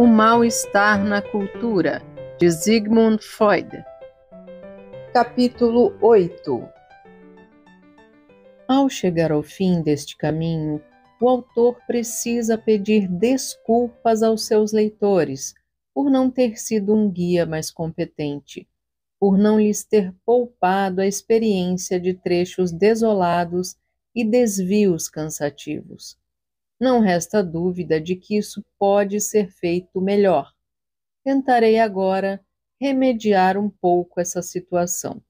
O Mal-Estar na Cultura, de Sigmund Freud. Capítulo 8 Ao chegar ao fim deste caminho, o autor precisa pedir desculpas aos seus leitores por não ter sido um guia mais competente, por não lhes ter poupado a experiência de trechos desolados e desvios cansativos. Não resta dúvida de que isso pode ser feito melhor. Tentarei agora remediar um pouco essa situação.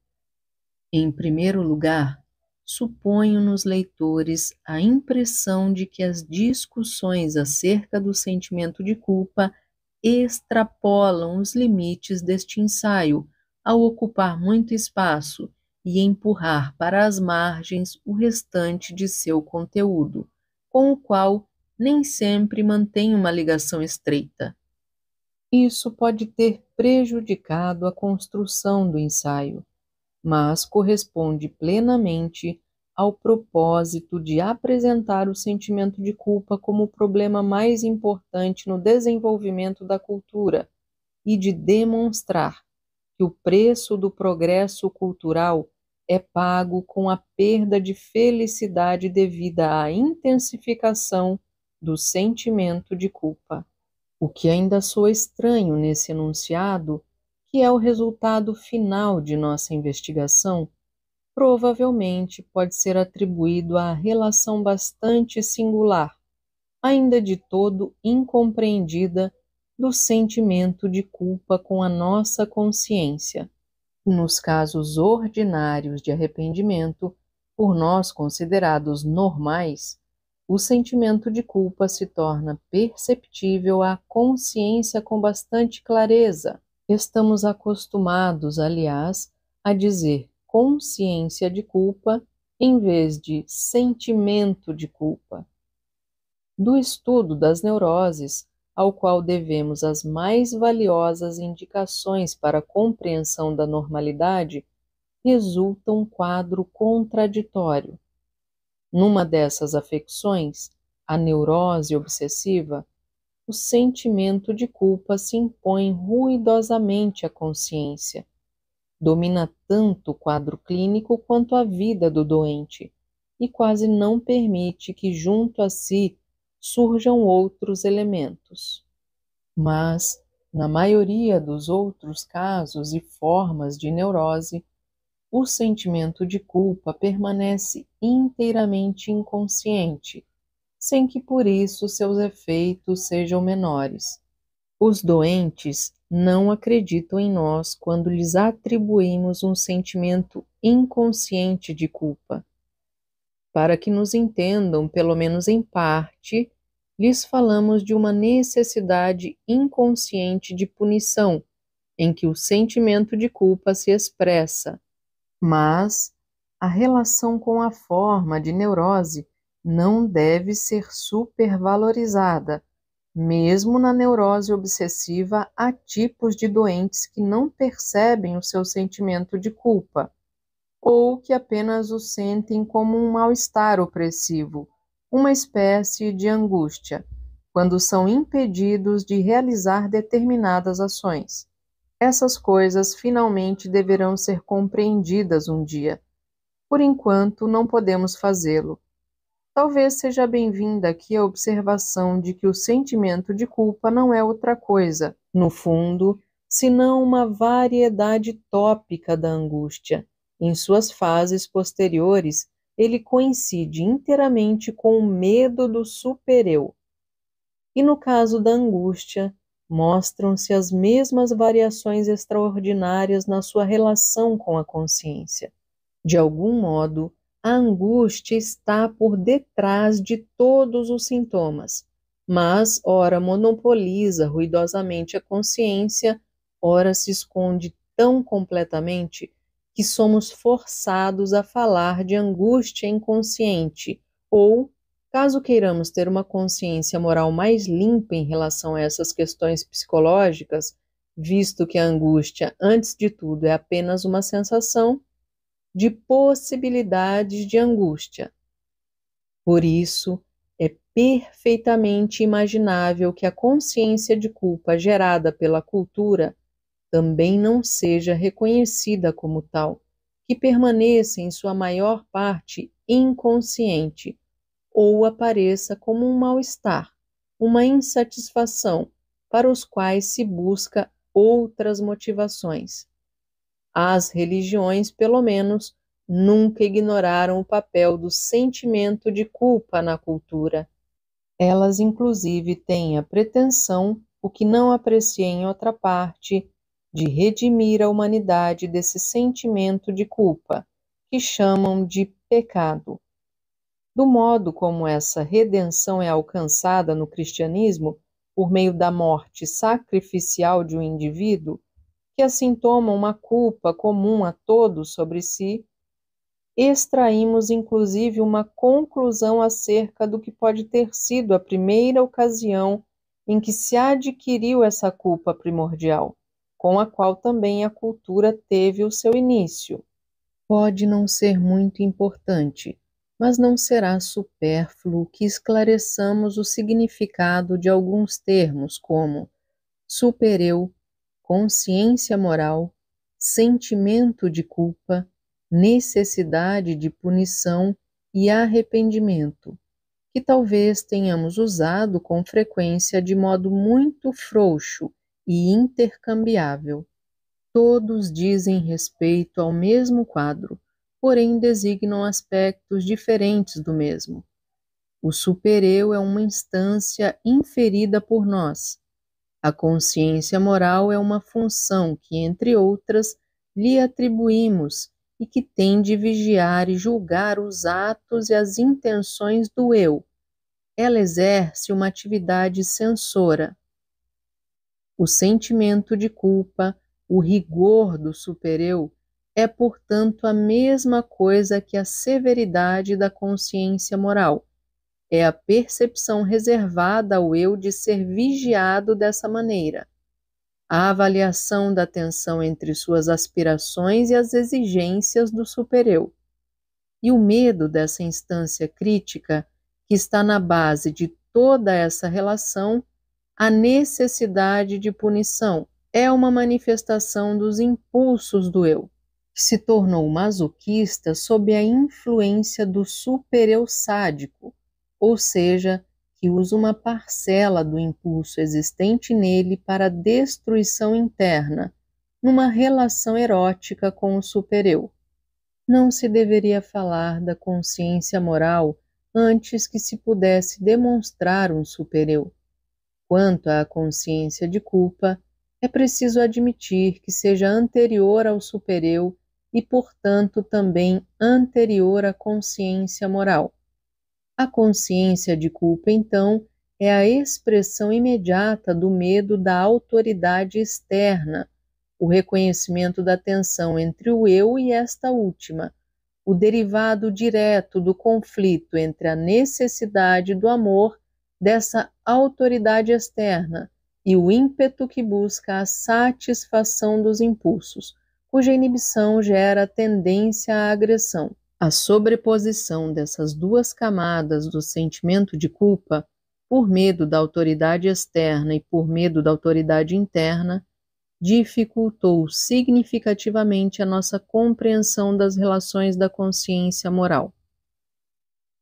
Em primeiro lugar, suponho nos leitores a impressão de que as discussões acerca do sentimento de culpa extrapolam os limites deste ensaio ao ocupar muito espaço e empurrar para as margens o restante de seu conteúdo, com o qual nem sempre mantém uma ligação estreita. Isso pode ter prejudicado a construção do ensaio, mas corresponde plenamente ao propósito de apresentar o sentimento de culpa como o problema mais importante no desenvolvimento da cultura e de demonstrar que o preço do progresso cultural é pago com a perda de felicidade devida à intensificação do sentimento de culpa. O que ainda soa estranho nesse enunciado, que é o resultado final de nossa investigação, provavelmente pode ser atribuído à relação bastante singular, ainda de todo incompreendida, do sentimento de culpa com a nossa consciência. Nos casos ordinários de arrependimento, por nós considerados normais, o sentimento de culpa se torna perceptível à consciência com bastante clareza. Estamos acostumados, aliás, a dizer consciência de culpa em vez de sentimento de culpa. Do estudo das neuroses, ao qual devemos as mais valiosas indicações para a compreensão da normalidade, resulta um quadro contraditório numa dessas afecções, a neurose obsessiva, o sentimento de culpa se impõe ruidosamente à consciência. Domina tanto o quadro clínico quanto a vida do doente e quase não permite que junto a si surjam outros elementos. Mas, na maioria dos outros casos e formas de neurose, o sentimento de culpa permanece inteiramente inconsciente, sem que por isso seus efeitos sejam menores. Os doentes não acreditam em nós quando lhes atribuímos um sentimento inconsciente de culpa. Para que nos entendam, pelo menos em parte, lhes falamos de uma necessidade inconsciente de punição, em que o sentimento de culpa se expressa mas a relação com a forma de neurose não deve ser supervalorizada, mesmo na neurose obsessiva há tipos de doentes que não percebem o seu sentimento de culpa ou que apenas o sentem como um mal-estar opressivo, uma espécie de angústia, quando são impedidos de realizar determinadas ações. Essas coisas finalmente deverão ser compreendidas um dia. Por enquanto, não podemos fazê-lo. Talvez seja bem-vinda aqui a observação de que o sentimento de culpa não é outra coisa, no fundo, senão uma variedade tópica da angústia. Em suas fases posteriores, ele coincide inteiramente com o medo do supereu. E no caso da angústia, mostram-se as mesmas variações extraordinárias na sua relação com a consciência. De algum modo, a angústia está por detrás de todos os sintomas, mas ora monopoliza ruidosamente a consciência, ora se esconde tão completamente que somos forçados a falar de angústia inconsciente ou Caso queiramos ter uma consciência moral mais limpa em relação a essas questões psicológicas, visto que a angústia, antes de tudo, é apenas uma sensação de possibilidades de angústia. Por isso, é perfeitamente imaginável que a consciência de culpa gerada pela cultura também não seja reconhecida como tal, que permaneça em sua maior parte inconsciente ou apareça como um mal-estar, uma insatisfação, para os quais se busca outras motivações. As religiões, pelo menos, nunca ignoraram o papel do sentimento de culpa na cultura. Elas, inclusive, têm a pretensão, o que não apreciei em outra parte, de redimir a humanidade desse sentimento de culpa, que chamam de pecado do modo como essa redenção é alcançada no cristianismo por meio da morte sacrificial de um indivíduo, que assim toma uma culpa comum a todos sobre si, extraímos inclusive uma conclusão acerca do que pode ter sido a primeira ocasião em que se adquiriu essa culpa primordial, com a qual também a cultura teve o seu início. Pode não ser muito importante, mas não será supérfluo que esclareçamos o significado de alguns termos como supereu, consciência moral, sentimento de culpa, necessidade de punição e arrependimento, que talvez tenhamos usado com frequência de modo muito frouxo e intercambiável. Todos dizem respeito ao mesmo quadro porém designam aspectos diferentes do mesmo. O supereu é uma instância inferida por nós. A consciência moral é uma função que, entre outras, lhe atribuímos e que tem de vigiar e julgar os atos e as intenções do eu. Ela exerce uma atividade censora. O sentimento de culpa, o rigor do supereu, é, portanto, a mesma coisa que a severidade da consciência moral. É a percepção reservada ao eu de ser vigiado dessa maneira. A avaliação da tensão entre suas aspirações e as exigências do supereu. E o medo dessa instância crítica, que está na base de toda essa relação, a necessidade de punição é uma manifestação dos impulsos do eu se tornou masoquista sob a influência do supereu sádico, ou seja, que usa uma parcela do impulso existente nele para destruição interna, numa relação erótica com o supereu. Não se deveria falar da consciência moral antes que se pudesse demonstrar um supereu. Quanto à consciência de culpa, é preciso admitir que seja anterior ao supereu e, portanto, também anterior à consciência moral. A consciência de culpa, então, é a expressão imediata do medo da autoridade externa, o reconhecimento da tensão entre o eu e esta última, o derivado direto do conflito entre a necessidade do amor dessa autoridade externa e o ímpeto que busca a satisfação dos impulsos, cuja inibição gera tendência à agressão. A sobreposição dessas duas camadas do sentimento de culpa, por medo da autoridade externa e por medo da autoridade interna, dificultou significativamente a nossa compreensão das relações da consciência moral.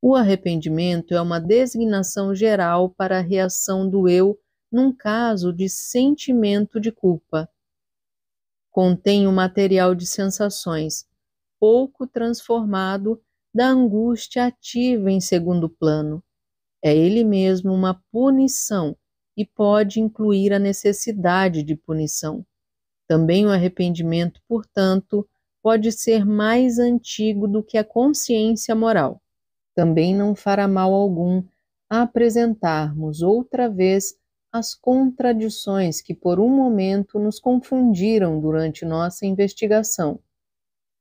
O arrependimento é uma designação geral para a reação do eu num caso de sentimento de culpa. Contém o um material de sensações, pouco transformado da angústia ativa em segundo plano. É ele mesmo uma punição e pode incluir a necessidade de punição. Também o arrependimento, portanto, pode ser mais antigo do que a consciência moral. Também não fará mal algum apresentarmos outra vez as contradições que por um momento nos confundiram durante nossa investigação.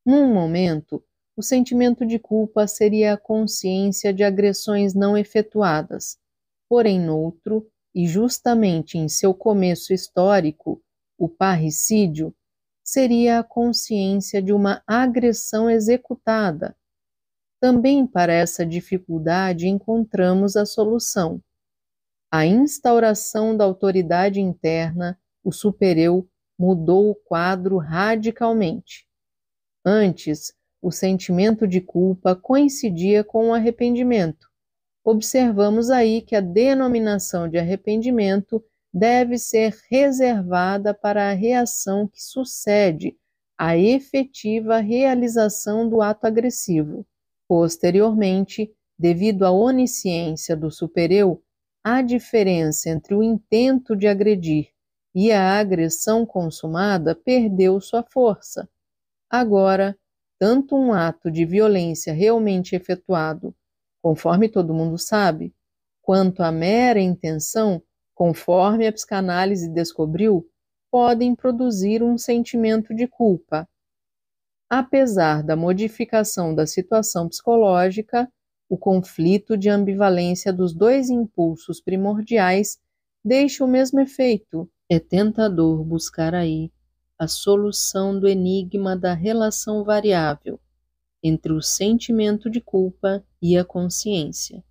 Num momento, o sentimento de culpa seria a consciência de agressões não efetuadas, porém, noutro, e justamente em seu começo histórico, o parricídio, seria a consciência de uma agressão executada. Também para essa dificuldade encontramos a solução a instauração da autoridade interna, o supereu mudou o quadro radicalmente. Antes, o sentimento de culpa coincidia com o arrependimento. Observamos aí que a denominação de arrependimento deve ser reservada para a reação que sucede à efetiva realização do ato agressivo. Posteriormente, devido à onisciência do supereu, a diferença entre o intento de agredir e a agressão consumada perdeu sua força. Agora, tanto um ato de violência realmente efetuado, conforme todo mundo sabe, quanto a mera intenção, conforme a psicanálise descobriu, podem produzir um sentimento de culpa. Apesar da modificação da situação psicológica, o conflito de ambivalência dos dois impulsos primordiais deixa o mesmo efeito. É tentador buscar aí a solução do enigma da relação variável entre o sentimento de culpa e a consciência.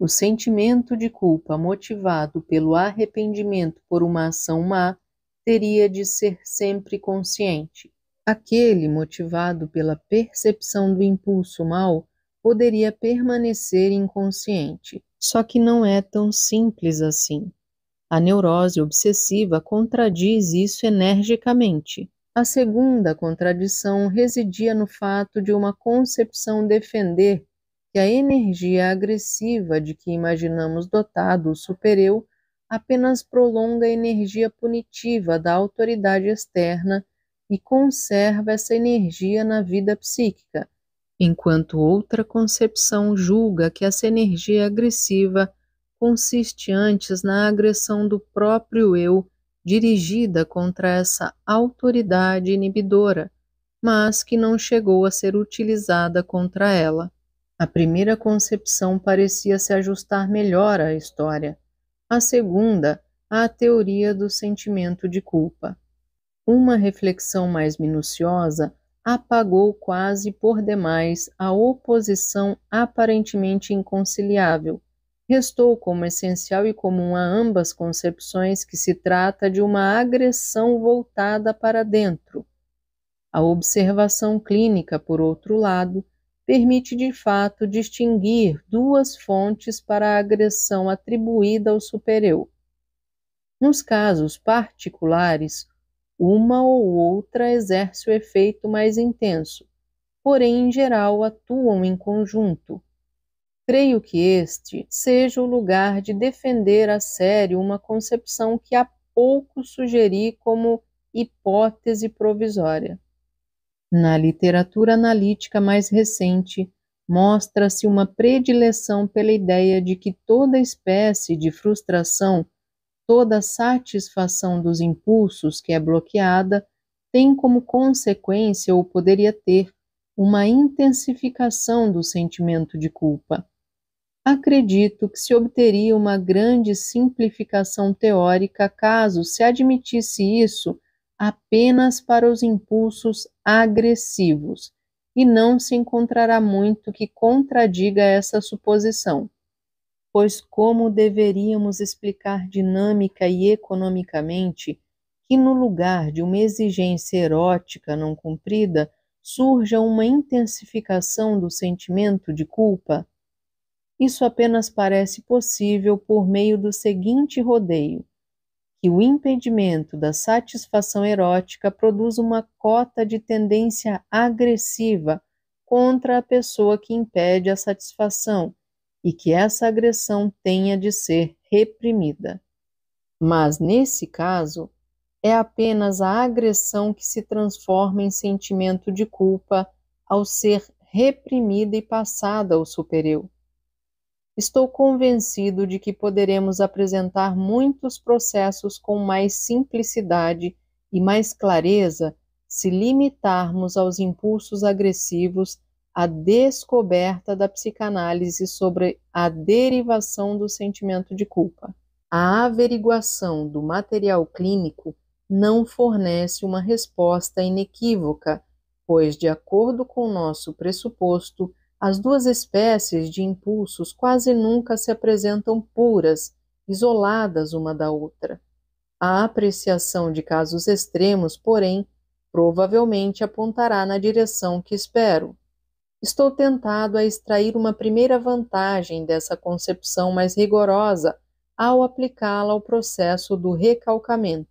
O sentimento de culpa motivado pelo arrependimento por uma ação má teria de ser sempre consciente. Aquele motivado pela percepção do impulso mal poderia permanecer inconsciente. Só que não é tão simples assim. A neurose obsessiva contradiz isso energicamente. A segunda contradição residia no fato de uma concepção defender que a energia agressiva de que imaginamos dotado o supereu apenas prolonga a energia punitiva da autoridade externa e conserva essa energia na vida psíquica, enquanto outra concepção julga que essa energia agressiva consiste antes na agressão do próprio eu dirigida contra essa autoridade inibidora, mas que não chegou a ser utilizada contra ela. A primeira concepção parecia se ajustar melhor à história, a segunda à teoria do sentimento de culpa. Uma reflexão mais minuciosa apagou quase por demais a oposição aparentemente inconciliável. Restou como essencial e comum a ambas concepções que se trata de uma agressão voltada para dentro. A observação clínica, por outro lado, permite de fato distinguir duas fontes para a agressão atribuída ao supereu. Nos casos particulares, uma ou outra exerce o efeito mais intenso, porém, em geral, atuam em conjunto. Creio que este seja o lugar de defender a sério uma concepção que há pouco sugeri como hipótese provisória. Na literatura analítica mais recente, mostra-se uma predileção pela ideia de que toda espécie de frustração toda satisfação dos impulsos que é bloqueada tem como consequência, ou poderia ter, uma intensificação do sentimento de culpa. Acredito que se obteria uma grande simplificação teórica caso se admitisse isso apenas para os impulsos agressivos, e não se encontrará muito que contradiga essa suposição pois como deveríamos explicar dinâmica e economicamente que no lugar de uma exigência erótica não cumprida surja uma intensificação do sentimento de culpa? Isso apenas parece possível por meio do seguinte rodeio: que o impedimento da satisfação erótica produz uma cota de tendência agressiva contra a pessoa que impede a satisfação e que essa agressão tenha de ser reprimida. Mas, nesse caso, é apenas a agressão que se transforma em sentimento de culpa ao ser reprimida e passada ao superior. Estou convencido de que poderemos apresentar muitos processos com mais simplicidade e mais clareza se limitarmos aos impulsos agressivos a descoberta da psicanálise sobre a derivação do sentimento de culpa. A averiguação do material clínico não fornece uma resposta inequívoca, pois, de acordo com nosso pressuposto, as duas espécies de impulsos quase nunca se apresentam puras, isoladas uma da outra. A apreciação de casos extremos, porém, provavelmente apontará na direção que espero estou tentado a extrair uma primeira vantagem dessa concepção mais rigorosa ao aplicá-la ao processo do recalcamento.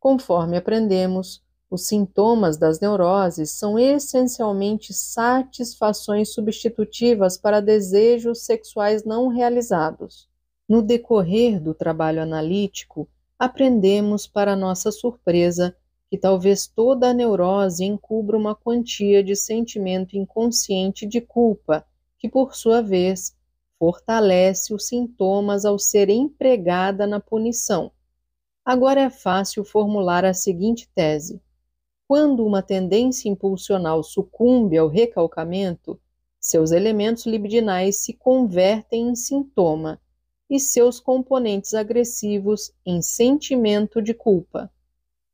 Conforme aprendemos, os sintomas das neuroses são essencialmente satisfações substitutivas para desejos sexuais não realizados. No decorrer do trabalho analítico, aprendemos, para nossa surpresa, que talvez toda a neurose encubra uma quantia de sentimento inconsciente de culpa, que por sua vez fortalece os sintomas ao ser empregada na punição. Agora é fácil formular a seguinte tese: quando uma tendência impulsional sucumbe ao recalcamento, seus elementos libidinais se convertem em sintoma e seus componentes agressivos em sentimento de culpa.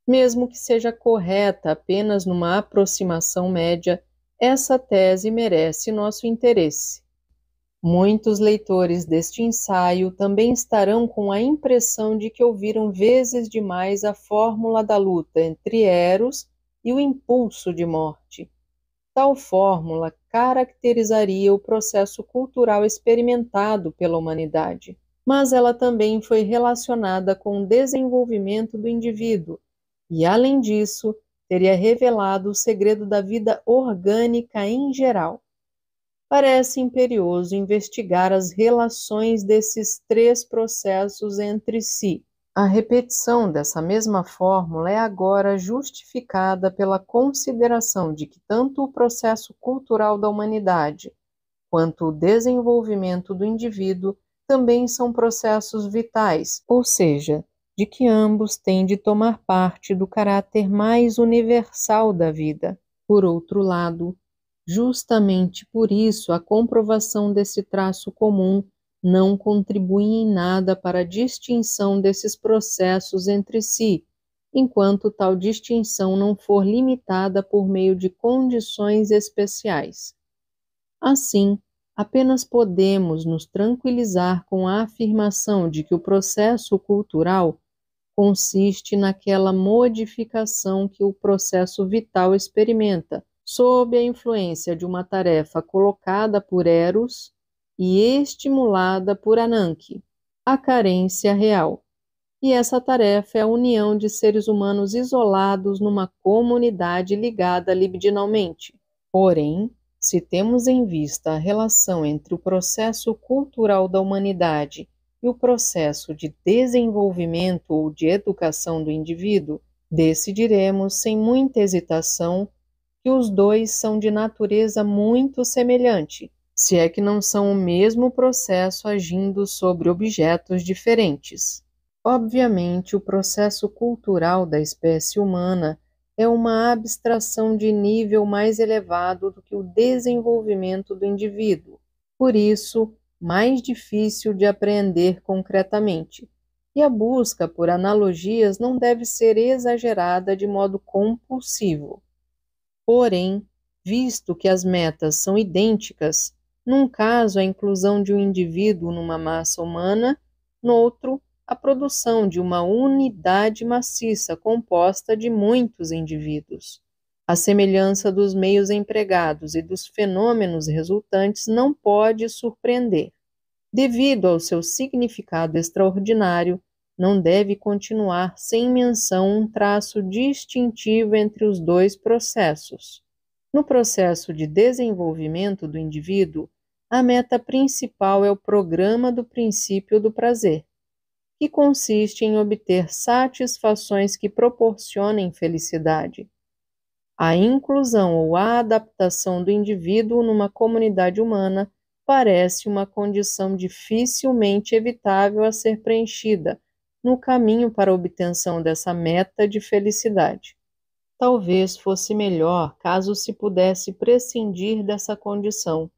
Mesmo que seja correta apenas numa aproximação média, essa tese merece nosso interesse. Muitos leitores deste ensaio também estarão com a impressão de que ouviram vezes demais a fórmula da luta entre Eros e o impulso de morte. Tal fórmula caracterizaria o processo cultural experimentado pela humanidade, mas ela também foi relacionada com o desenvolvimento do indivíduo, e, além disso, teria revelado o segredo da vida orgânica em geral. Parece imperioso investigar as relações desses três processos entre si. A repetição dessa mesma fórmula é agora justificada pela consideração de que tanto o processo cultural da humanidade quanto o desenvolvimento do indivíduo também são processos vitais, ou seja, de que ambos têm de tomar parte do caráter mais universal da vida. Por outro lado, justamente por isso a comprovação desse traço comum não contribui em nada para a distinção desses processos entre si, enquanto tal distinção não for limitada por meio de condições especiais. Assim, apenas podemos nos tranquilizar com a afirmação de que o processo cultural consiste naquela modificação que o processo vital experimenta, sob a influência de uma tarefa colocada por Eros e estimulada por Ananke, a carência real. E essa tarefa é a união de seres humanos isolados numa comunidade ligada libidinalmente. Porém, se temos em vista a relação entre o processo cultural da humanidade e o processo de desenvolvimento ou de educação do indivíduo, decidiremos sem muita hesitação que os dois são de natureza muito semelhante, se é que não são o mesmo processo agindo sobre objetos diferentes. Obviamente, o processo cultural da espécie humana é uma abstração de nível mais elevado do que o desenvolvimento do indivíduo. Por isso, mais difícil de apreender concretamente, e a busca por analogias não deve ser exagerada de modo compulsivo. Porém, visto que as metas são idênticas, num caso a inclusão de um indivíduo numa massa humana, no outro, a produção de uma unidade maciça composta de muitos indivíduos. A semelhança dos meios empregados e dos fenômenos resultantes não pode surpreender. Devido ao seu significado extraordinário, não deve continuar sem menção um traço distintivo entre os dois processos. No processo de desenvolvimento do indivíduo, a meta principal é o programa do princípio do prazer, que consiste em obter satisfações que proporcionem felicidade. A inclusão ou a adaptação do indivíduo numa comunidade humana parece uma condição dificilmente evitável a ser preenchida no caminho para a obtenção dessa meta de felicidade. Talvez fosse melhor caso se pudesse prescindir dessa condição.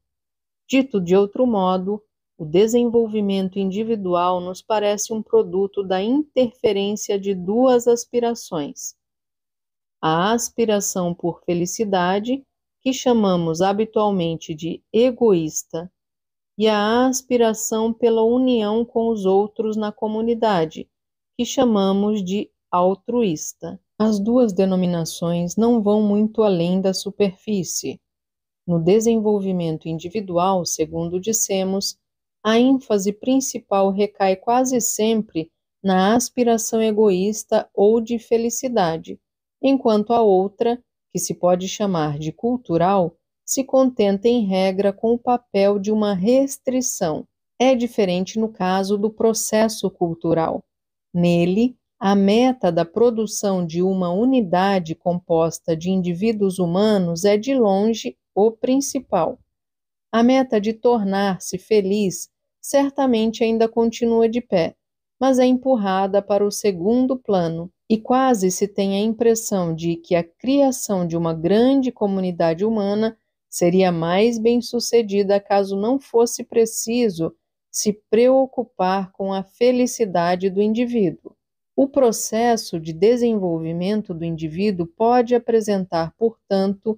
Dito de outro modo, o desenvolvimento individual nos parece um produto da interferência de duas aspirações a aspiração por felicidade, que chamamos habitualmente de egoísta, e a aspiração pela união com os outros na comunidade, que chamamos de altruísta. As duas denominações não vão muito além da superfície. No desenvolvimento individual, segundo dissemos, a ênfase principal recai quase sempre na aspiração egoísta ou de felicidade, enquanto a outra, que se pode chamar de cultural, se contenta em regra com o papel de uma restrição. É diferente no caso do processo cultural. Nele, a meta da produção de uma unidade composta de indivíduos humanos é de longe o principal. A meta de tornar-se feliz certamente ainda continua de pé, mas é empurrada para o segundo plano e quase se tem a impressão de que a criação de uma grande comunidade humana seria mais bem-sucedida caso não fosse preciso se preocupar com a felicidade do indivíduo. O processo de desenvolvimento do indivíduo pode apresentar, portanto,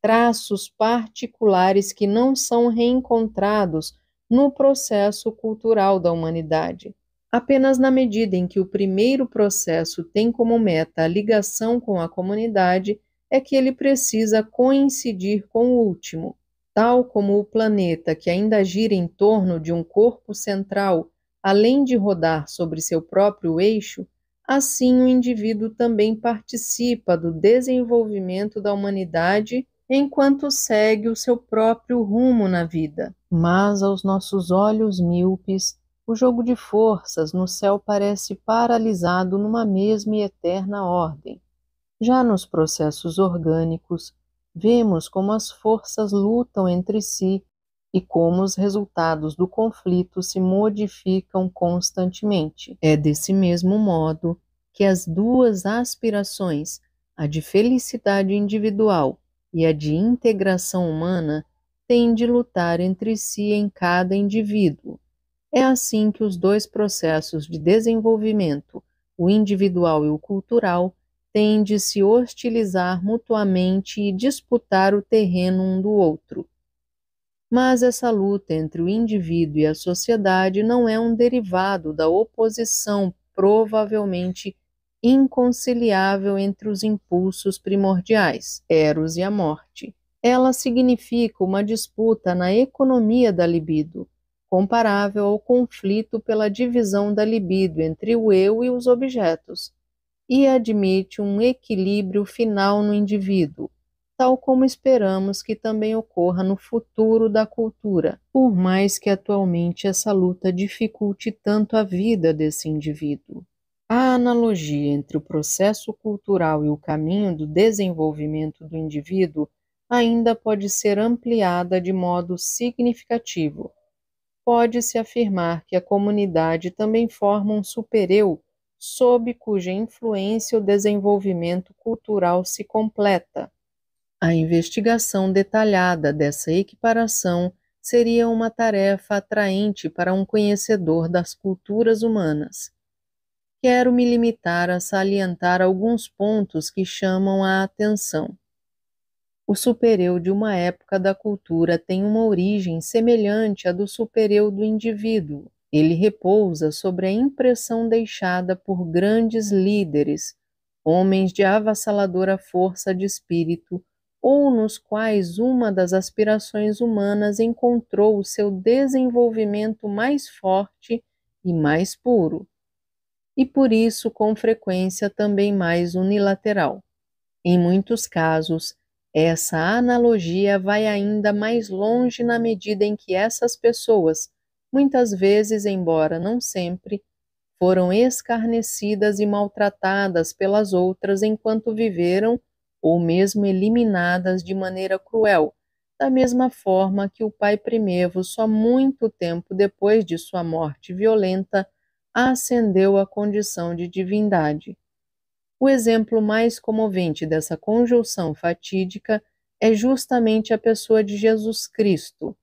traços particulares que não são reencontrados no processo cultural da humanidade apenas na medida em que o primeiro processo tem como meta a ligação com a comunidade, é que ele precisa coincidir com o último. Tal como o planeta que ainda gira em torno de um corpo central, além de rodar sobre seu próprio eixo, assim o indivíduo também participa do desenvolvimento da humanidade enquanto segue o seu próprio rumo na vida. Mas aos nossos olhos míopes, o jogo de forças no céu parece paralisado numa mesma e eterna ordem. Já nos processos orgânicos, vemos como as forças lutam entre si e como os resultados do conflito se modificam constantemente. É desse mesmo modo que as duas aspirações, a de felicidade individual e a de integração humana, têm de lutar entre si em cada indivíduo é assim que os dois processos de desenvolvimento, o individual e o cultural, têm de se hostilizar mutuamente e disputar o terreno um do outro. Mas essa luta entre o indivíduo e a sociedade não é um derivado da oposição provavelmente inconciliável entre os impulsos primordiais, Eros e a morte. Ela significa uma disputa na economia da libido, comparável ao conflito pela divisão da libido entre o eu e os objetos, e admite um equilíbrio final no indivíduo, tal como esperamos que também ocorra no futuro da cultura, por mais que atualmente essa luta dificulte tanto a vida desse indivíduo. A analogia entre o processo cultural e o caminho do desenvolvimento do indivíduo ainda pode ser ampliada de modo significativo pode-se afirmar que a comunidade também forma um supereu sob cuja influência o desenvolvimento cultural se completa. A investigação detalhada dessa equiparação seria uma tarefa atraente para um conhecedor das culturas humanas. Quero me limitar a salientar alguns pontos que chamam a atenção. O supereu de uma época da cultura tem uma origem semelhante à do supereu do indivíduo. Ele repousa sobre a impressão deixada por grandes líderes, homens de avassaladora força de espírito, ou nos quais uma das aspirações humanas encontrou o seu desenvolvimento mais forte e mais puro, e por isso com frequência também mais unilateral. Em muitos casos, essa analogia vai ainda mais longe na medida em que essas pessoas, muitas vezes, embora não sempre, foram escarnecidas e maltratadas pelas outras enquanto viveram, ou mesmo eliminadas de maneira cruel, da mesma forma que o pai Primevo, só muito tempo depois de sua morte violenta, ascendeu à condição de divindade. O exemplo mais comovente dessa conjunção fatídica é justamente a pessoa de Jesus Cristo,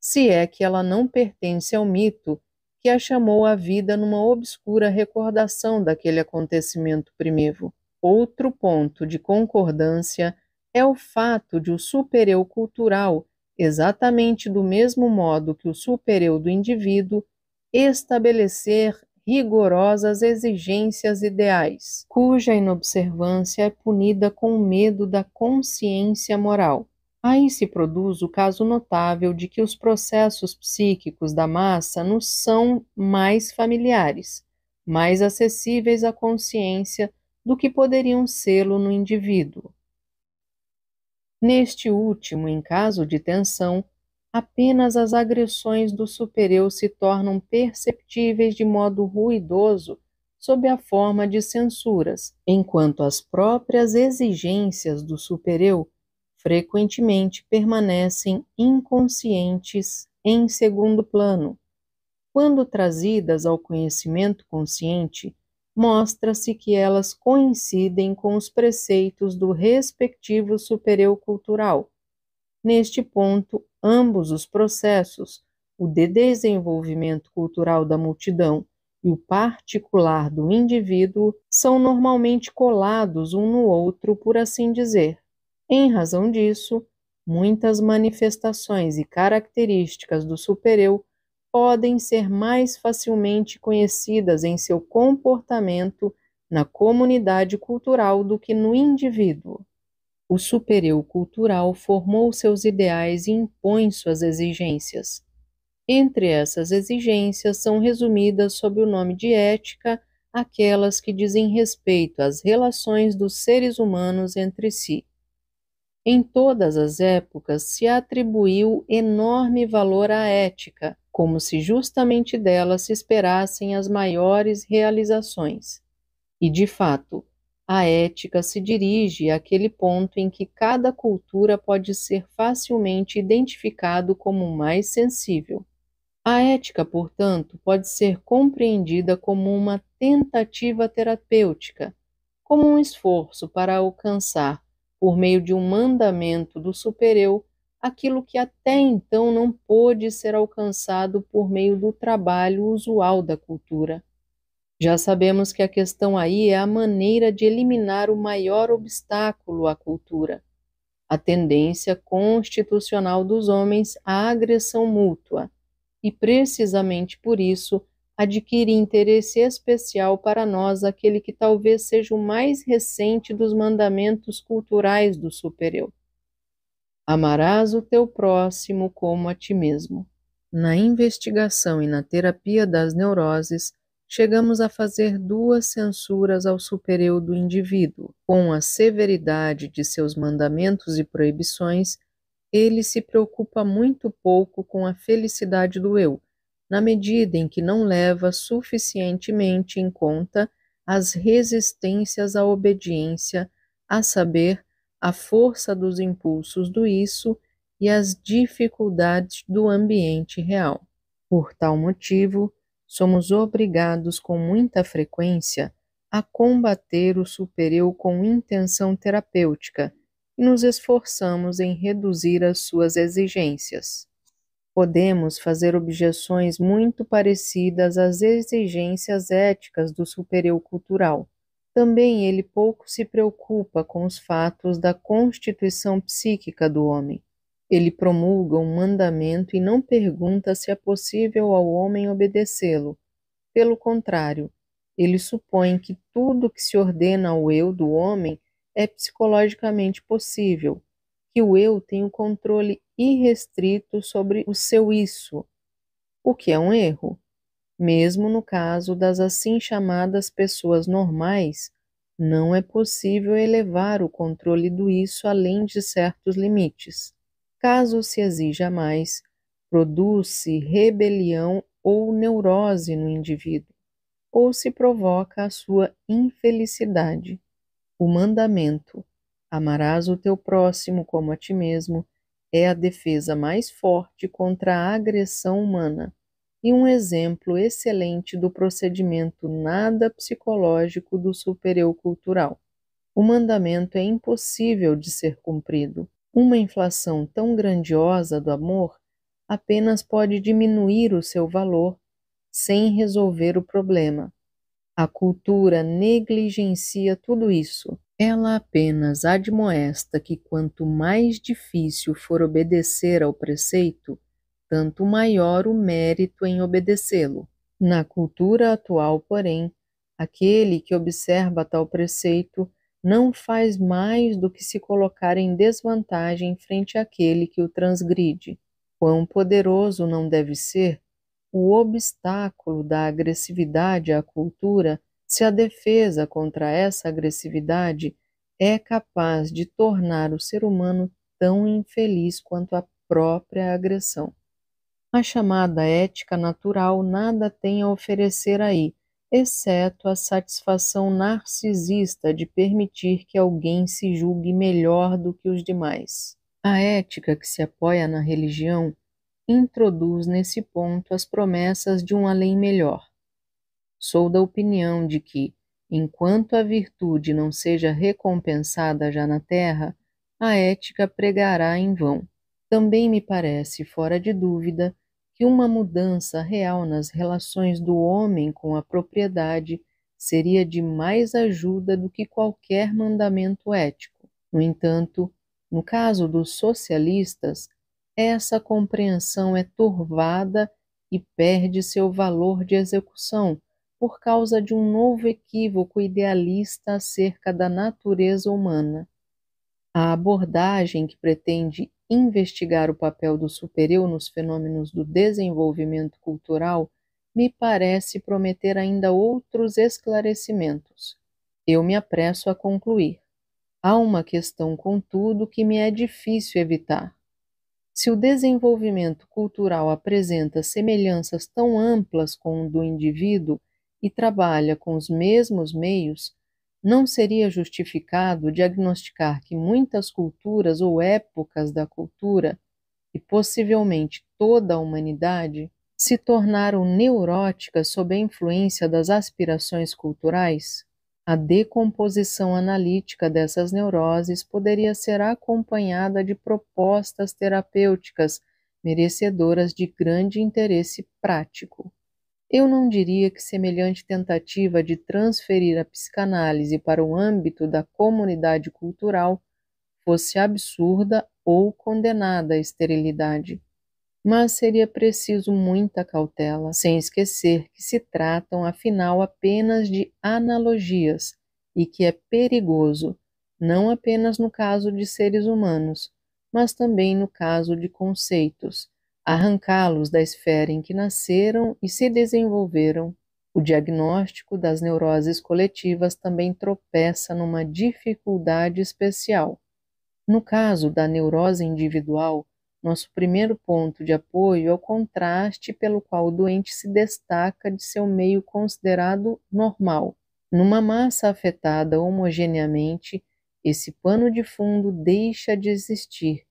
se é que ela não pertence ao mito que a chamou à vida numa obscura recordação daquele acontecimento primevo. Outro ponto de concordância é o fato de o supereu cultural, exatamente do mesmo modo que o supereu do indivíduo, estabelecer rigorosas exigências ideais, cuja inobservância é punida com o medo da consciência moral. Aí se produz o caso notável de que os processos psíquicos da massa nos são mais familiares, mais acessíveis à consciência do que poderiam sê-lo no indivíduo. Neste último, em caso de tensão, apenas as agressões do supereu se tornam perceptíveis de modo ruidoso sob a forma de censuras, enquanto as próprias exigências do supereu frequentemente permanecem inconscientes em segundo plano. Quando trazidas ao conhecimento consciente, mostra-se que elas coincidem com os preceitos do respectivo supereu cultural. Neste ponto, ambos os processos, o de desenvolvimento cultural da multidão e o particular do indivíduo, são normalmente colados um no outro, por assim dizer. Em razão disso, muitas manifestações e características do supereu podem ser mais facilmente conhecidas em seu comportamento na comunidade cultural do que no indivíduo. O supereu cultural formou seus ideais e impõe suas exigências. Entre essas exigências são resumidas sob o nome de ética aquelas que dizem respeito às relações dos seres humanos entre si. Em todas as épocas se atribuiu enorme valor à ética, como se justamente dela se esperassem as maiores realizações. E, de fato, a ética se dirige àquele ponto em que cada cultura pode ser facilmente identificado como mais sensível. A ética, portanto, pode ser compreendida como uma tentativa terapêutica, como um esforço para alcançar, por meio de um mandamento do supereu, aquilo que até então não pôde ser alcançado por meio do trabalho usual da cultura. Já sabemos que a questão aí é a maneira de eliminar o maior obstáculo à cultura, a tendência constitucional dos homens à agressão mútua, e precisamente por isso adquire interesse especial para nós aquele que talvez seja o mais recente dos mandamentos culturais do superior. Amarás o teu próximo como a ti mesmo. Na investigação e na terapia das neuroses, chegamos a fazer duas censuras ao supereu do indivíduo. Com a severidade de seus mandamentos e proibições, ele se preocupa muito pouco com a felicidade do eu, na medida em que não leva suficientemente em conta as resistências à obediência, a saber, a força dos impulsos do isso e as dificuldades do ambiente real. Por tal motivo, somos obrigados com muita frequência a combater o supereu com intenção terapêutica e nos esforçamos em reduzir as suas exigências. Podemos fazer objeções muito parecidas às exigências éticas do supereu cultural. Também ele pouco se preocupa com os fatos da constituição psíquica do homem ele promulga um mandamento e não pergunta se é possível ao homem obedecê-lo. Pelo contrário, ele supõe que tudo que se ordena ao eu do homem é psicologicamente possível, que o eu tem o um controle irrestrito sobre o seu isso, o que é um erro. Mesmo no caso das assim chamadas pessoas normais, não é possível elevar o controle do isso além de certos limites caso se exija mais, produz-se rebelião ou neurose no indivíduo, ou se provoca a sua infelicidade. O mandamento, amarás o teu próximo como a ti mesmo, é a defesa mais forte contra a agressão humana e um exemplo excelente do procedimento nada psicológico do supereu cultural. O mandamento é impossível de ser cumprido, uma inflação tão grandiosa do amor apenas pode diminuir o seu valor sem resolver o problema. A cultura negligencia tudo isso. Ela apenas admoesta que quanto mais difícil for obedecer ao preceito, tanto maior o mérito em obedecê-lo. Na cultura atual, porém, aquele que observa tal preceito não faz mais do que se colocar em desvantagem frente àquele que o transgride. Quão poderoso não deve ser o obstáculo da agressividade à cultura se a defesa contra essa agressividade é capaz de tornar o ser humano tão infeliz quanto a própria agressão. A chamada ética natural nada tem a oferecer aí, exceto a satisfação narcisista de permitir que alguém se julgue melhor do que os demais. A ética que se apoia na religião introduz nesse ponto as promessas de um além melhor. Sou da opinião de que, enquanto a virtude não seja recompensada já na terra, a ética pregará em vão. Também me parece fora de dúvida que uma mudança real nas relações do homem com a propriedade seria de mais ajuda do que qualquer mandamento ético. No entanto, no caso dos socialistas, essa compreensão é turvada e perde seu valor de execução por causa de um novo equívoco idealista acerca da natureza humana. A abordagem que pretende investigar o papel do supereu nos fenômenos do desenvolvimento cultural me parece prometer ainda outros esclarecimentos. Eu me apresso a concluir. Há uma questão, contudo, que me é difícil evitar. Se o desenvolvimento cultural apresenta semelhanças tão amplas com o do indivíduo e trabalha com os mesmos meios, não seria justificado diagnosticar que muitas culturas ou épocas da cultura, e possivelmente toda a humanidade, se tornaram neuróticas sob a influência das aspirações culturais? A decomposição analítica dessas neuroses poderia ser acompanhada de propostas terapêuticas merecedoras de grande interesse prático. Eu não diria que semelhante tentativa de transferir a psicanálise para o âmbito da comunidade cultural fosse absurda ou condenada à esterilidade. Mas seria preciso muita cautela, sem esquecer que se tratam afinal apenas de analogias e que é perigoso, não apenas no caso de seres humanos, mas também no caso de conceitos arrancá-los da esfera em que nasceram e se desenvolveram. O diagnóstico das neuroses coletivas também tropeça numa dificuldade especial. No caso da neurose individual, nosso primeiro ponto de apoio é o contraste pelo qual o doente se destaca de seu meio considerado normal. Numa massa afetada homogeneamente, esse pano de fundo deixa de existir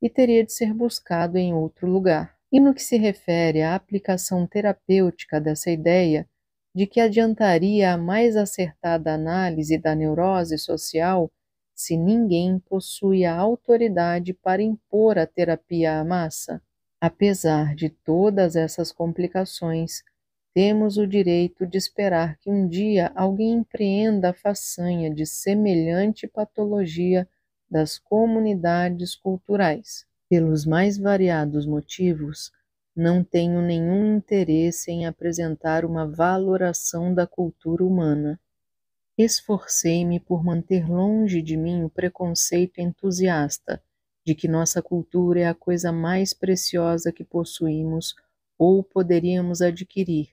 e teria de ser buscado em outro lugar. E no que se refere à aplicação terapêutica dessa ideia, de que adiantaria a mais acertada análise da neurose social se ninguém possui a autoridade para impor a terapia à massa? Apesar de todas essas complicações, temos o direito de esperar que um dia alguém empreenda a façanha de semelhante patologia das comunidades culturais. Pelos mais variados motivos, não tenho nenhum interesse em apresentar uma valoração da cultura humana. Esforcei-me por manter longe de mim o preconceito entusiasta de que nossa cultura é a coisa mais preciosa que possuímos ou poderíamos adquirir,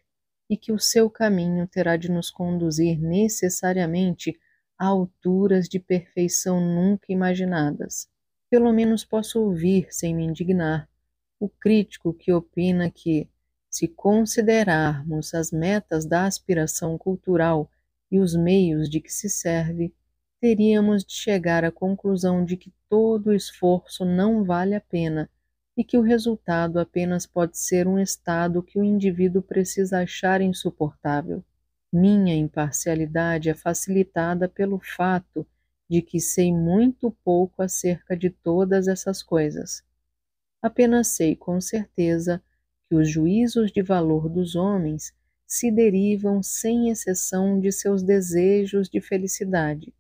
e que o seu caminho terá de nos conduzir necessariamente alturas de perfeição nunca imaginadas. Pelo menos posso ouvir, sem me indignar, o crítico que opina que, se considerarmos as metas da aspiração cultural e os meios de que se serve, teríamos de chegar à conclusão de que todo esforço não vale a pena e que o resultado apenas pode ser um estado que o indivíduo precisa achar insuportável. Minha imparcialidade é facilitada pelo fato de que sei muito pouco acerca de todas essas coisas. Apenas sei com certeza que os juízos de valor dos homens se derivam sem exceção de seus desejos de felicidade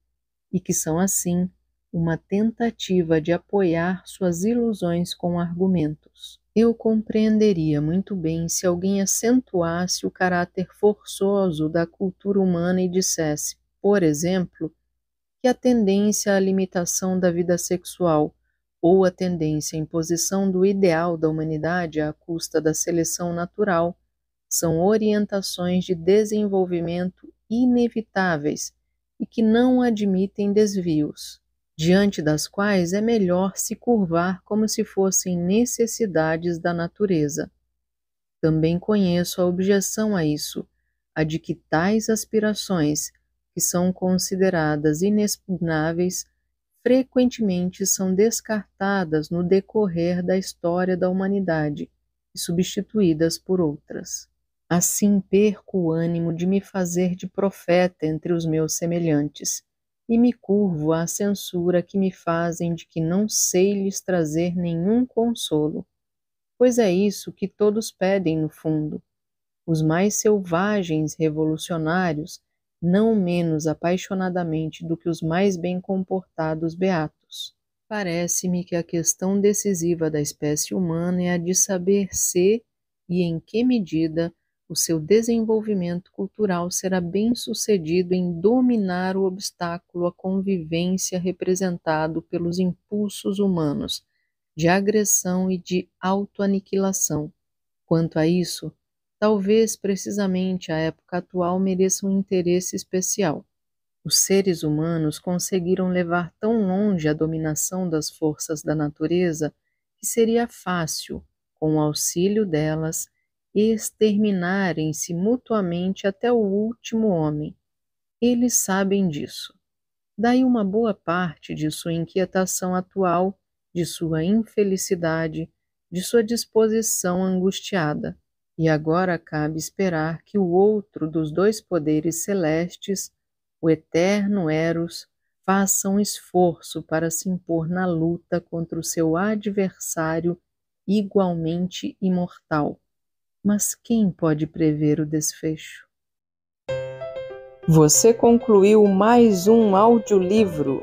e que são assim uma tentativa de apoiar suas ilusões com argumentos. Eu compreenderia muito bem se alguém acentuasse o caráter forçoso da cultura humana e dissesse, por exemplo, que a tendência à limitação da vida sexual ou a tendência à imposição do ideal da humanidade à custa da seleção natural são orientações de desenvolvimento inevitáveis e que não admitem desvios diante das quais é melhor se curvar como se fossem necessidades da natureza. Também conheço a objeção a isso, a de que tais aspirações, que são consideradas inexpugnáveis, frequentemente são descartadas no decorrer da história da humanidade e substituídas por outras. Assim perco o ânimo de me fazer de profeta entre os meus semelhantes e me curvo à censura que me fazem de que não sei lhes trazer nenhum consolo, pois é isso que todos pedem no fundo. Os mais selvagens revolucionários, não menos apaixonadamente do que os mais bem comportados beatos. Parece-me que a questão decisiva da espécie humana é a de saber se e em que medida o seu desenvolvimento cultural será bem sucedido em dominar o obstáculo à convivência representado pelos impulsos humanos de agressão e de autoaniquilação. Quanto a isso, talvez precisamente a época atual mereça um interesse especial. Os seres humanos conseguiram levar tão longe a dominação das forças da natureza que seria fácil, com o auxílio delas, e exterminarem-se mutuamente até o último homem. Eles sabem disso. Daí uma boa parte de sua inquietação atual, de sua infelicidade, de sua disposição angustiada. E agora cabe esperar que o outro dos dois poderes celestes, o eterno Eros, faça um esforço para se impor na luta contra o seu adversário igualmente imortal mas quem pode prever o desfecho? Você concluiu mais um audiolivro